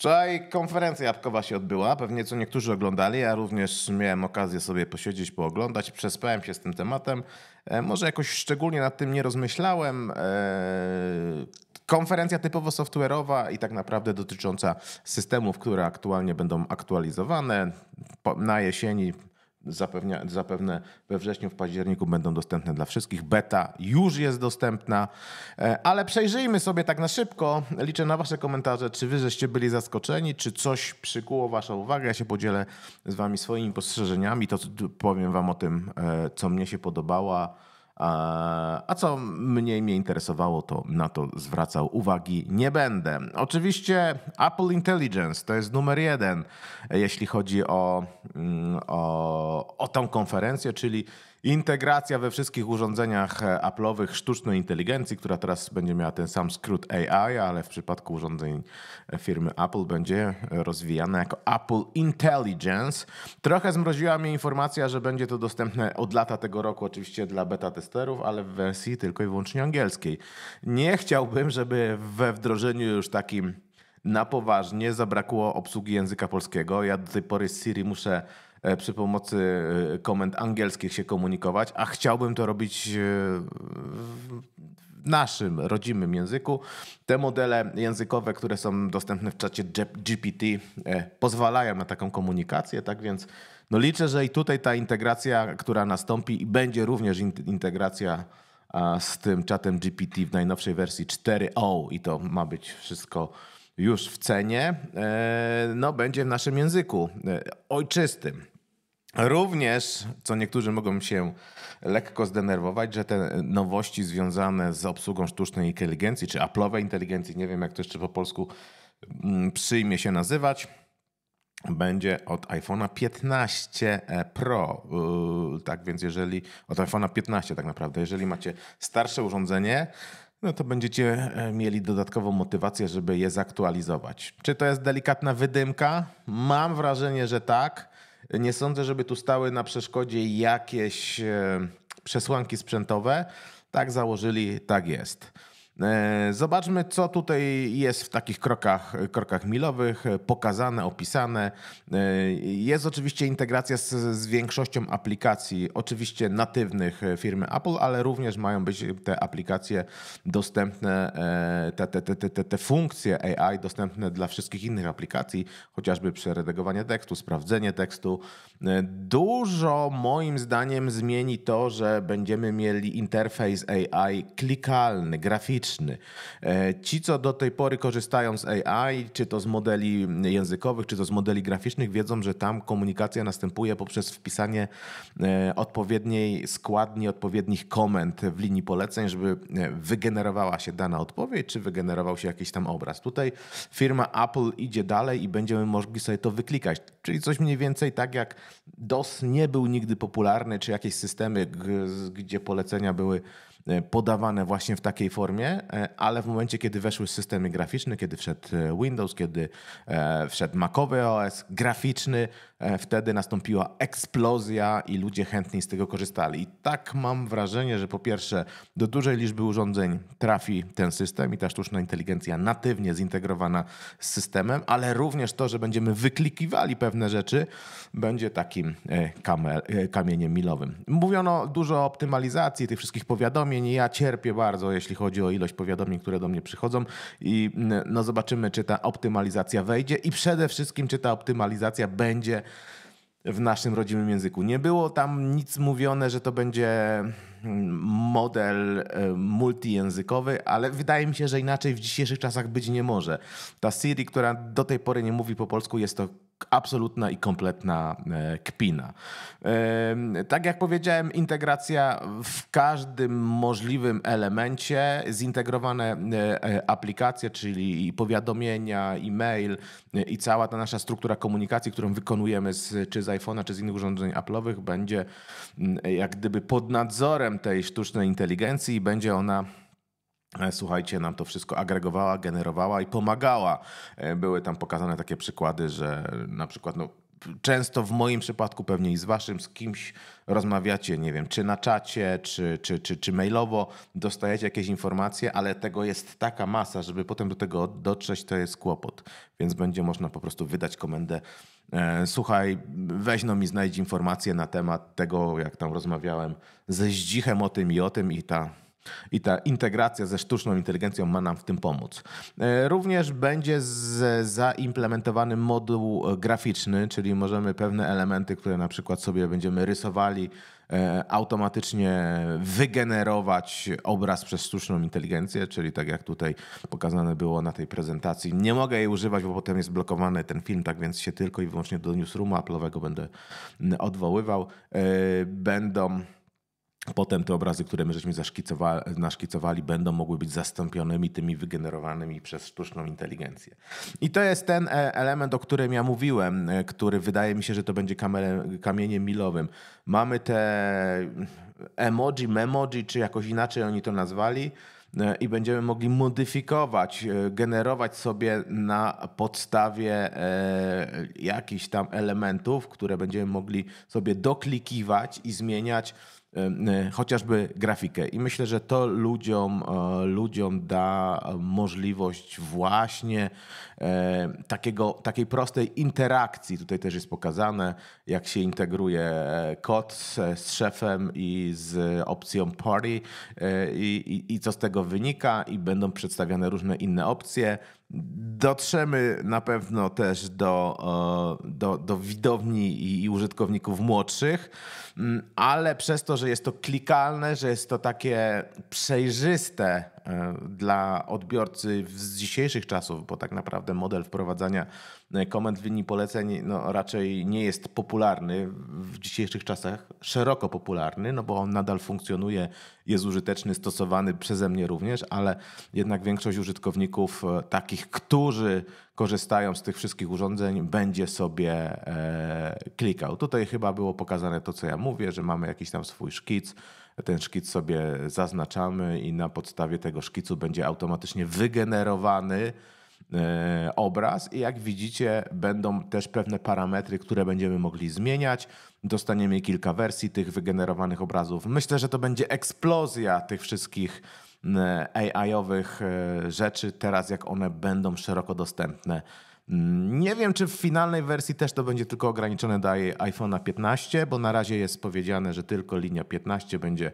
Wczoraj konferencja jabłkowa się odbyła, pewnie co niektórzy oglądali. Ja również miałem okazję sobie posiedzieć, pooglądać. Przespałem się z tym tematem. E, może jakoś szczególnie nad tym nie rozmyślałem. E, konferencja typowo software'owa i tak naprawdę dotycząca systemów, które aktualnie będą aktualizowane. Na jesieni Zapewnia, zapewne we wrześniu, w październiku będą dostępne dla wszystkich. Beta już jest dostępna, e, ale przejrzyjmy sobie tak na szybko. Liczę na Wasze komentarze, czy Wy żeście byli zaskoczeni, czy coś przykuło Waszą uwagę. Ja się podzielę z Wami swoimi spostrzeżeniami, to powiem Wam o tym, e, co mnie się podobało a co mniej mnie interesowało, to na to zwracał uwagi nie będę. Oczywiście Apple Intelligence to jest numer jeden, jeśli chodzi o, mm, o, o tą konferencję, czyli Integracja we wszystkich urządzeniach e, Apple'owych sztucznej inteligencji, która teraz będzie miała ten sam skrót AI, ale w przypadku urządzeń e, firmy Apple będzie e, rozwijana jako Apple Intelligence. Trochę zmroziła mnie informacja, że będzie to dostępne od lata tego roku oczywiście dla beta testerów, ale w wersji tylko i wyłącznie angielskiej. Nie chciałbym, żeby we wdrożeniu już takim na poważnie zabrakło obsługi języka polskiego. Ja do tej pory z Siri muszę E, przy pomocy e, komend angielskich się komunikować, a chciałbym to robić e, w naszym rodzimym języku. Te modele językowe, które są dostępne w czacie GPT, pozwalają na taką komunikację, tak więc no liczę, że i tutaj ta integracja, która nastąpi i będzie również integracja z tym czatem GPT w najnowszej wersji 4.0 i to ma być wszystko już w cenie, e, no, będzie w naszym języku e, ojczystym. Również, co niektórzy mogą się lekko zdenerwować, że te nowości związane z obsługą sztucznej inteligencji, czy aplowej inteligencji, nie wiem jak to jeszcze po polsku mm, przyjmie się nazywać, będzie od iPhone'a 15 e, Pro. Tak więc jeżeli od iPhone'a 15 tak naprawdę, jeżeli macie starsze urządzenie, no to będziecie e, mieli dodatkową motywację, żeby je zaktualizować. Czy to jest delikatna wydymka? Mam wrażenie, że tak. Nie sądzę, żeby tu stały na przeszkodzie jakieś e, przesłanki sprzętowe. Tak założyli, tak jest. E, zobaczmy, co tutaj jest w takich krokach, krokach milowych, pokazane, opisane. E, jest oczywiście integracja z, z większością aplikacji, oczywiście natywnych firmy Apple, ale również mają być te aplikacje dostępne, e, te, te, te, te, te funkcje AI dostępne dla wszystkich innych aplikacji, chociażby przeredagowanie tekstu, sprawdzenie tekstu. Dużo moim zdaniem zmieni to, że będziemy mieli interfejs AI klikalny, graficzny E, ci, co do tej pory korzystają z AI, czy to z modeli językowych, czy to z modeli graficznych, wiedzą, że tam komunikacja następuje poprzez wpisanie e, odpowiedniej składni, odpowiednich komend w linii poleceń, żeby e, wygenerowała się dana odpowiedź, czy wygenerował się jakiś tam obraz. Tutaj firma Apple idzie dalej i będziemy mogli sobie to wyklikać. Czyli coś mniej więcej tak jak DOS nie był nigdy popularny, czy jakieś systemy, gdzie polecenia były E, podawane właśnie w takiej formie, e, ale w momencie, kiedy weszły systemy graficzne, kiedy wszedł e, Windows, kiedy wszedł Macowy OS graficzny, wtedy nastąpiła eksplozja i ludzie chętniej z tego korzystali. I tak mam wrażenie, że po pierwsze do dużej liczby urządzeń trafi ten system i ta sztuczna inteligencja natywnie zintegrowana z systemem, ale również to, że będziemy wyklikiwali pewne rzeczy, będzie takim kamieniem milowym. Mówiono dużo o optymalizacji tych wszystkich powiadomień, powiadomień. Ja cierpię bardzo, jeśli chodzi o ilość powiadomień, które do mnie przychodzą i mm, no zobaczymy, czy ta optymalizacja wejdzie i przede wszystkim, czy ta optymalizacja będzie w naszym rodzimym języku. Nie było tam nic mówione, że to będzie mm, model e, multijęzykowy, ale wydaje mi się, że inaczej w dzisiejszych czasach być nie może. Ta Siri, która do tej pory nie mówi po polsku, jest to absolutna i kompletna e, kpina. E, tak jak powiedziałem, integracja w każdym możliwym elemencie, zintegrowane e, aplikacje, czyli i powiadomienia, e-mail i cała ta nasza struktura komunikacji, którą wykonujemy z, czy z iPhone'a, czy z innych urządzeń Apple'owych, będzie mm, jak gdyby pod nadzorem tej sztucznej inteligencji i będzie ona E, słuchajcie, nam to wszystko agregowała, generowała i pomagała. E, były tam pokazane takie przykłady, że na przykład no, często w moim przypadku, pewnie i z waszym, z kimś rozmawiacie, nie wiem, czy na czacie, czy, czy, czy, czy mailowo dostajecie jakieś informacje, ale tego jest taka masa, żeby potem do tego dotrzeć, to jest kłopot. Więc będzie można po prostu wydać komendę e, słuchaj, weź no mi znajdź informacje na temat tego, jak tam rozmawiałem ze Zdzichem o tym i o tym i ta i ta integracja ze sztuczną inteligencją ma nam w tym pomóc. E, również będzie z, zaimplementowany moduł e, graficzny, czyli możemy pewne elementy, które na przykład sobie będziemy rysowali, e, automatycznie wygenerować obraz przez sztuczną inteligencję, czyli tak jak tutaj pokazane było na tej prezentacji. Nie mogę jej używać, bo potem jest blokowany ten film, tak więc się tylko i wyłącznie do newsrooma Apple'owego będę mm, odwoływał. Będą Potem te obrazy, które my żeśmy zaszkicowali, naszkicowali, będą mogły być zastąpionymi tymi wygenerowanymi przez sztuczną inteligencję. I to jest ten e, element, o którym ja mówiłem, e, który wydaje mi się, że to będzie kamieniem milowym. Mamy te emoji, memoji, czy jakoś inaczej oni to nazwali, e, i będziemy mogli modyfikować, generować sobie na podstawie jakichś tam elementów, które będziemy mogli sobie doklikiwać i zmieniać E, chociażby grafikę. I myślę, że to ludziom, e, ludziom da możliwość właśnie e, takiego, takiej prostej interakcji. Tutaj też jest pokazane, jak się integruje kod z, z szefem i z opcją party i, i, i co z tego wynika i będą przedstawiane różne inne opcje. Dotrzemy na pewno też do, do, do widowni i, i użytkowników młodszych, ale przez to, że jest to klikalne, że jest to takie przejrzyste e, dla odbiorcy z dzisiejszych czasów, bo tak naprawdę model wprowadzania E, komend w linii poleceń no, raczej nie jest popularny w dzisiejszych czasach, szeroko popularny, no bo on nadal funkcjonuje, jest użyteczny, stosowany przeze mnie również, ale jednak większość użytkowników e, takich, którzy korzystają z tych wszystkich urządzeń, będzie sobie e, klikał. Tutaj chyba było pokazane to, co ja mówię, że mamy jakiś tam swój szkic, ten szkic sobie zaznaczamy i na podstawie tego szkicu będzie automatycznie wygenerowany E, obraz i jak widzicie będą też pewne parametry, które będziemy mogli zmieniać. Dostaniemy kilka wersji tych wygenerowanych obrazów. Myślę, że to będzie eksplozja tych wszystkich e, AI-owych e, rzeczy teraz, jak one będą szeroko dostępne. Mm, nie wiem, czy w finalnej wersji też to będzie tylko ograniczone do iPhone'a 15, bo na razie jest powiedziane, że tylko linia 15 będzie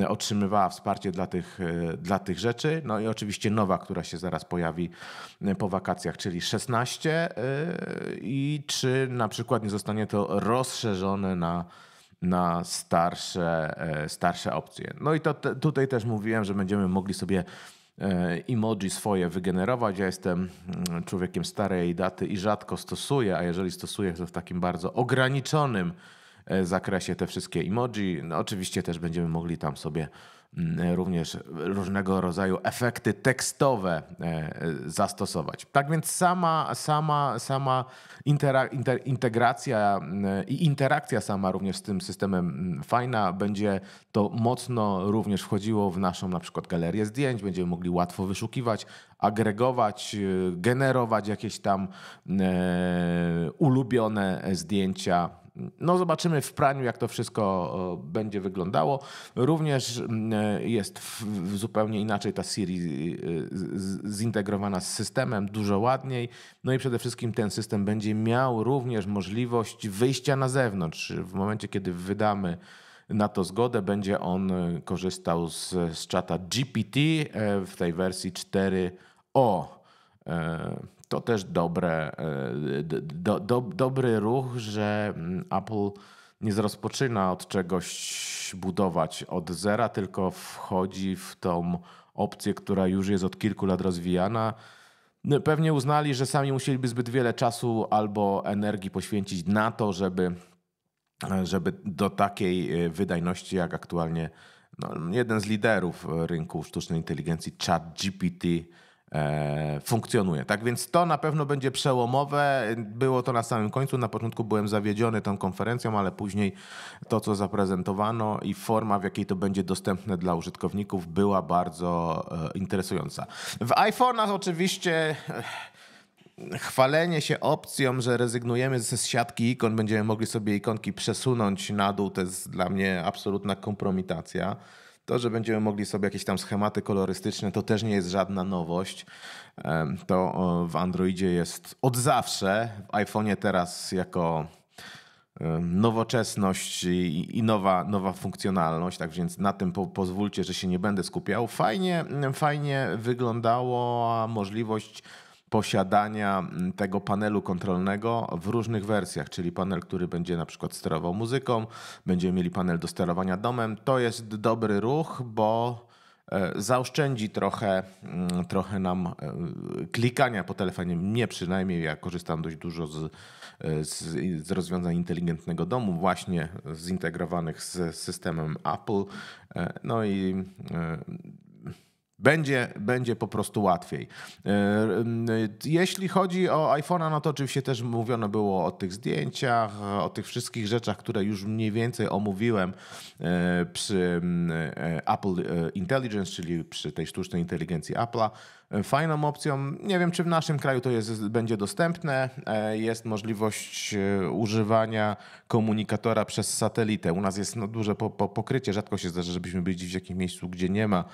E, otrzymywała wsparcie dla tych, e, dla tych rzeczy. No i oczywiście nowa, która się zaraz pojawi e, po wakacjach, czyli 16 i czy na przykład nie zostanie to rozszerzone na na starsze, starsze opcje. No i to tutaj też mówiłem, że będziemy mogli sobie emoji swoje wygenerować. Ja jestem mm, człowiekiem starej daty i rzadko stosuję, a jeżeli stosuję, to w takim bardzo ograniczonym E, zakresie te wszystkie emoji. No, oczywiście też będziemy mogli tam sobie mm, e, również różnego rodzaju efekty tekstowe e, zastosować. Tak więc sama, sama, sama intera- inter- integracja mm, i interakcja sama również z tym systemem mm, fajna będzie to mocno również wchodziło w naszą na przykład galerię zdjęć, będziemy mogli łatwo wyszukiwać, agregować, generować jakieś tam ulubione zdjęcia no zobaczymy w praniu, jak to wszystko e, będzie wyglądało. Również e, jest zupełnie inaczej ta Siri e, zintegrowana z systemem, dużo ładniej. No i przede wszystkim ten system będzie miał również możliwość wyjścia na zewnątrz. W momencie, kiedy wydamy na to zgodę, będzie on korzystał z, z czata GPT w tej wersji 4.0 to też dobre, e, do, do, dobry ruch, że mm, Apple nie rozpoczyna od czegoś budować od zera, tylko wchodzi w tą opcję, która już jest od kilku lat rozwijana. No, pewnie uznali, że sami musieliby zbyt wiele czasu albo energii poświęcić na to, żeby, żeby do takiej e, wydajności, jak aktualnie no, jeden z liderów rynku sztucznej inteligencji, ChatGPT, GPT E, funkcjonuje. Tak więc to na pewno będzie przełomowe. Było to na samym końcu. Na początku byłem zawiedziony tą konferencją, ale później to, co zaprezentowano i forma, w jakiej to będzie dostępne dla użytkowników, była bardzo e, interesująca. W iPhone'ach oczywiście e, chwalenie się opcją, że rezygnujemy ze siatki ikon, będziemy mogli sobie ikonki przesunąć na dół, to jest dla mnie absolutna kompromitacja. To, że będziemy mogli sobie jakieś tam schematy kolorystyczne, to też nie jest żadna nowość. To w Androidzie jest od zawsze, w iPhone'ie teraz jako nowoczesność i, nowa, nowa funkcjonalność, tak więc na tym po, pozwólcie, że się nie będę skupiał. Fajnie, fajnie wyglądała możliwość posiadania mm, tego panelu kontrolnego w różnych wersjach, czyli panel, który będzie na przykład sterował muzyką, będziemy mieli panel do sterowania domem. To jest dobry ruch, bo e, zaoszczędzi trochę, mm, trochę nam e, klikania po telefonie. Mnie przynajmniej, ja korzystam dość dużo z, e, z, z rozwiązań inteligentnego domu, właśnie zintegrowanych z systemem Apple. No i będzie, będzie po prostu łatwiej. E, e, jeśli chodzi o iPhone'a, no to oczywiście też mówiono było o tych zdjęciach, o tych wszystkich rzeczach, które już mniej więcej omówiłem e, przy mm, Apple Intelligence, czyli przy tej sztucznej inteligencji Apple'a. E, fajną opcją, nie wiem czy w naszym kraju to jest, będzie dostępne, e, jest możliwość e, używania komunikatora przez satelitę. U nas jest no, duże po, po, pokrycie, rzadko się zdarza, żebyśmy byli w jakimś miejscu, gdzie nie ma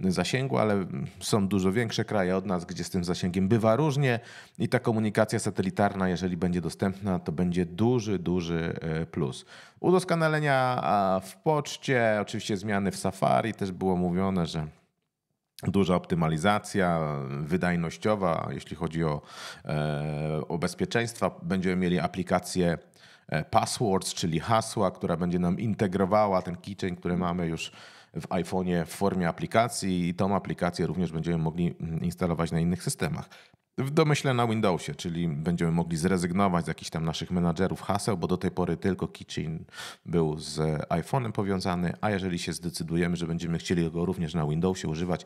zasięgu, ale są dużo większe kraje od nas, gdzie z tym zasięgiem bywa różnie i ta komunikacja satelitarna, jeżeli będzie dostępna, to będzie duży, duży plus. Udoskonalenia w poczcie, oczywiście zmiany w Safari, też było mówione, że Duża optymalizacja wydajnościowa, jeśli chodzi o, e, o bezpieczeństwa. Będziemy mieli aplikację e, Passwords, czyli hasła, która będzie nam integrowała ten keychain, który mamy już w iPhone'ie w formie aplikacji i tą aplikację również będziemy mogli mm, instalować na innych systemach w domyśle na Windowsie, czyli będziemy mogli zrezygnować z jakichś tam naszych menadżerów haseł, bo do tej pory tylko Kitchen był z iPhone'em powiązany, a jeżeli się zdecydujemy, że będziemy chcieli go również na Windowsie używać,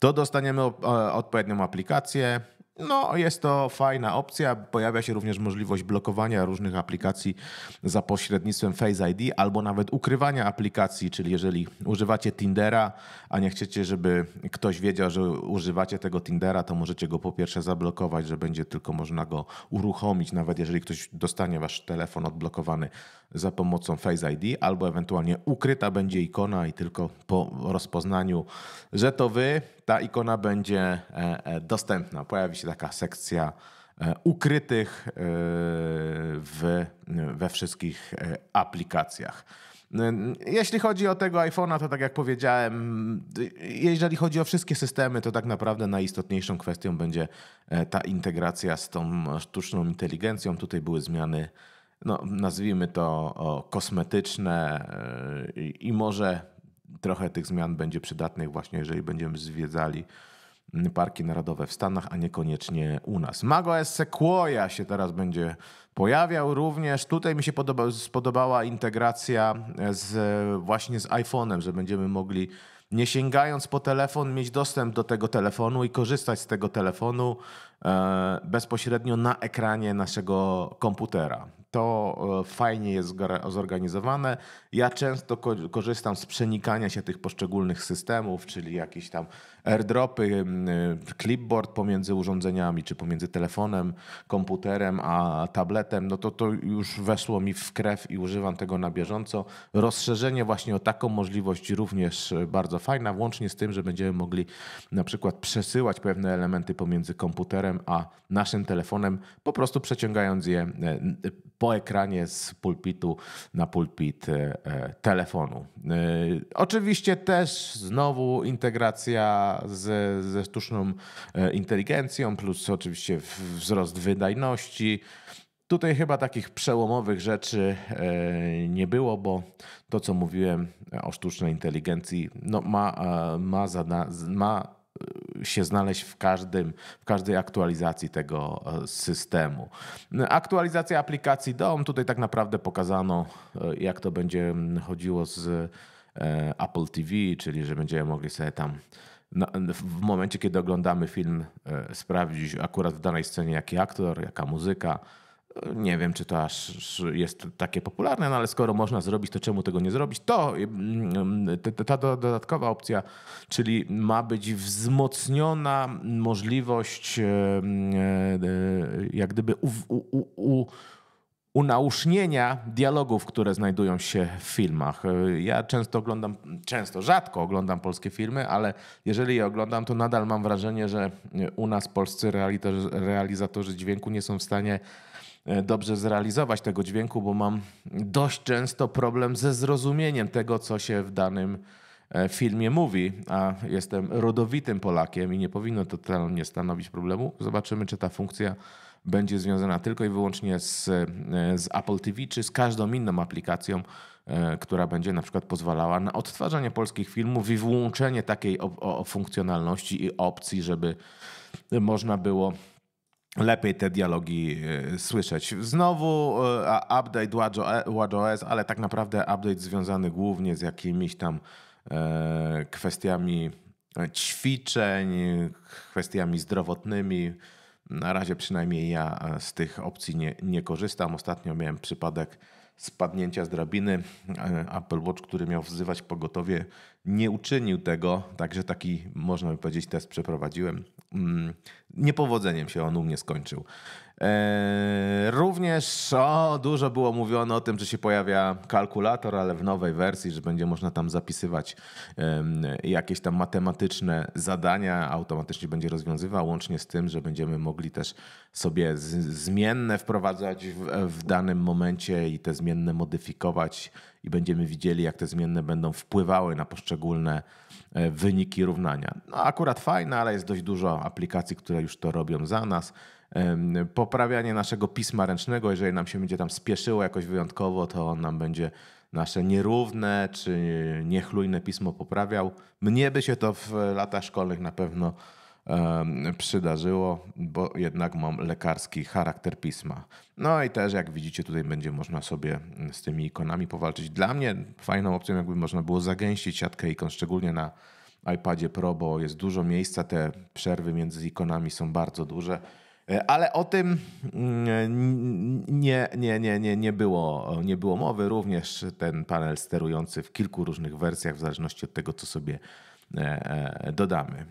to dostaniemy e, odpowiednią aplikację no, jest to fajna opcja. Pojawia się również możliwość blokowania różnych aplikacji za pośrednictwem Face ID albo nawet ukrywania aplikacji, czyli jeżeli używacie Tindera, a nie chcecie, żeby ktoś wiedział, że używacie tego Tindera, to możecie go po pierwsze zablokować, że będzie tylko można go uruchomić, nawet jeżeli ktoś dostanie wasz telefon odblokowany za pomocą Face ID, albo ewentualnie ukryta będzie ikona i tylko po rozpoznaniu, że to wy, ta ikona będzie e, e, dostępna. Pojawi się się taka sekcja e, ukrytych e, w, we wszystkich e, aplikacjach. Jeśli chodzi o tego iPhone'a, to tak jak powiedziałem, jeżeli chodzi o wszystkie systemy, to tak naprawdę najistotniejszą kwestią będzie ta integracja z tą sztuczną inteligencją. Tutaj były zmiany, no, nazwijmy to kosmetyczne i może trochę tych zmian będzie przydatnych właśnie, jeżeli będziemy zwiedzali parki narodowe w Stanach, a niekoniecznie u nas. Mago S. Sequoia się teraz będzie pojawiał również. Tutaj mi się podoba, spodobała integracja z, właśnie z iPhone'em, że będziemy mogli nie sięgając po telefon, mieć dostęp do tego telefonu i korzystać z tego telefonu e, bezpośrednio na ekranie naszego komputera to e, fajnie jest zorganizowane. Ja często korzystam z przenikania się tych poszczególnych systemów, czyli jakieś tam airdropy, e, clipboard pomiędzy urządzeniami, czy pomiędzy telefonem, komputerem a tabletem. No to to już weszło mi w krew i używam tego na bieżąco. Rozszerzenie właśnie o taką możliwość również e, bardzo fajna, łącznie z tym, że będziemy mogli na przykład przesyłać pewne elementy pomiędzy komputerem a naszym telefonem, po prostu przeciągając je po po ekranie z pulpitu na pulpit e, e, telefonu. E, oczywiście też znowu integracja ze sztuczną inteligencją, plus oczywiście wzrost wydajności. Tutaj chyba takich przełomowych rzeczy nie było, bo to, co mówiłem o sztucznej inteligencji, no ma, ma, zada, ma się znaleźć w, każdym, w każdej aktualizacji tego e, systemu. Aktualizacja aplikacji DOM, tutaj tak naprawdę pokazano, e, jak to będzie mm, chodziło z e, Apple TV, czyli że będziemy mogli sobie tam w momencie, kiedy oglądamy film, sprawdzić akurat w danej scenie, jaki aktor, jaka muzyka, nie wiem, czy to aż jest takie popularne, no ale skoro można zrobić, to czemu tego nie zrobić? To mm, ta dodatkowa opcja, czyli ma być wzmocniona możliwość e, e, jak gdyby u, u, u dialogów, które znajdują się w filmach. E, ja często oglądam, często, rzadko oglądam polskie filmy, ale jeżeli je oglądam, to nadal mam wrażenie, że u nas polscy realizatorzy dźwięku nie są w stanie E, dobrze zrealizować tego dźwięku, bo mam dość często problem ze zrozumieniem tego, co się w danym e, filmie mówi, a jestem rodowitym Polakiem i nie powinno to mnie stanowić problemu. Zobaczymy, czy ta funkcja będzie związana tylko i wyłącznie z, e, z Apple TV, czy z każdą inną aplikacją, która będzie na przykład pozwalała na odtwarzanie polskich filmów i włączenie takiej o, o funkcjonalności i opcji, żeby można było lepiej te dialogi e, słyszeć. Znowu e, update WatchOS, e, ale tak naprawdę update związany głównie z jakimiś tam kwestiami ćwiczeń, kwestiami zdrowotnymi. Na razie przynajmniej ja z tych opcji nie, nie korzystam. Ostatnio miałem przypadek spadnięcia z drabiny. Apple Watch, który miał wzywać pogotowie, nie uczynił tego, także taki, można by powiedzieć, test przeprowadziłem. Mm, niepowodzeniem się on u mnie skończył. Eee, również o, dużo było mówione o tym, że się pojawia kalkulator, ale w nowej wersji, że będzie można tam zapisywać jakieś tam matematyczne zadania, automatycznie będzie rozwiązywał, łącznie z tym, że będziemy mogli też sobie zmienne wprowadzać w, w danym momencie i te zmienne modyfikować i będziemy widzieli, jak te zmienne będą wpływały na poszczególne e, wyniki równania. No, akurat fajne, ale jest dość dużo aplikacji, które już to robią za nas poprawianie naszego pisma ręcznego, jeżeli nam się będzie tam spieszyło jakoś wyjątkowo, to on nam będzie nasze nierówne czy niechlujne pismo poprawiał. Mnie by się to w latach szkolnych na pewno przydarzyło, bo jednak mam lekarski charakter pisma. No i też jak widzicie tutaj będzie można sobie mm, z tymi ikonami powalczyć. Dla mnie fajną opcją jakby można było zagęścić siatkę ikon, szczególnie na iPadzie Pro, bo jest dużo miejsca, te przerwy między ikonami są bardzo duże. E, ale o tym mm, e, nie, nie, nie, nie, nie, było, nie było mowy. Również ten panel sterujący w kilku różnych wersjach, w zależności od tego, co sobie e, dodamy.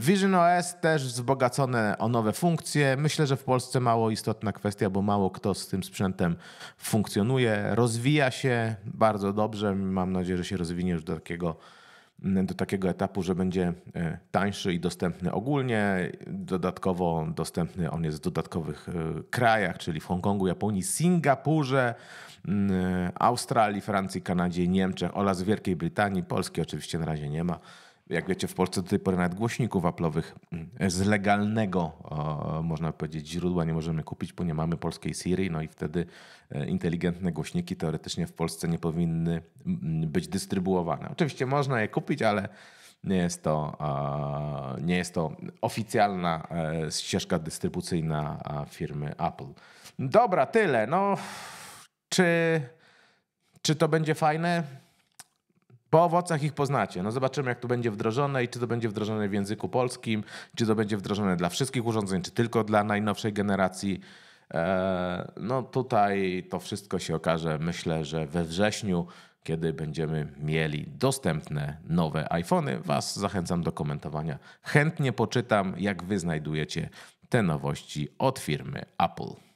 Vision OS też wzbogacone o nowe funkcje. Myślę, że w Polsce mało istotna kwestia, bo mało kto z tym sprzętem funkcjonuje. Rozwija się bardzo dobrze. Mam nadzieję, że się rozwinie już do takiego do takiego etapu, że będzie e, tańszy i dostępny ogólnie. Dodatkowo dostępny on jest w dodatkowych e, krajach, czyli w Hongkongu, Japonii, Singapurze, mm, e, Australii, Francji, Kanadzie, Niemczech oraz Wielkiej Brytanii. Polski oczywiście na razie nie ma jak wiecie, w Polsce do tej pory nawet głośników aplowych mm, z legalnego, można powiedzieć, źródła nie możemy kupić, bo nie mamy polskiej Siri, no i wtedy e, inteligentne głośniki teoretycznie w Polsce nie powinny mm, być dystrybuowane. Oczywiście można je kupić, ale nie jest to, nie jest to oficjalna e, ścieżka dystrybucyjna firmy Apple. Dobra, tyle. No, czy, czy to będzie fajne? Po owocach ich poznacie. No zobaczymy, jak to będzie wdrożone i czy to będzie wdrożone w języku polskim, czy to będzie wdrożone dla wszystkich urządzeń, czy tylko dla najnowszej generacji. E, no tutaj to wszystko się okaże, myślę, że we wrześniu, kiedy będziemy mieli dostępne nowe iPhony. Was zachęcam do komentowania. Chętnie poczytam, jak wy znajdujecie te nowości od firmy Apple.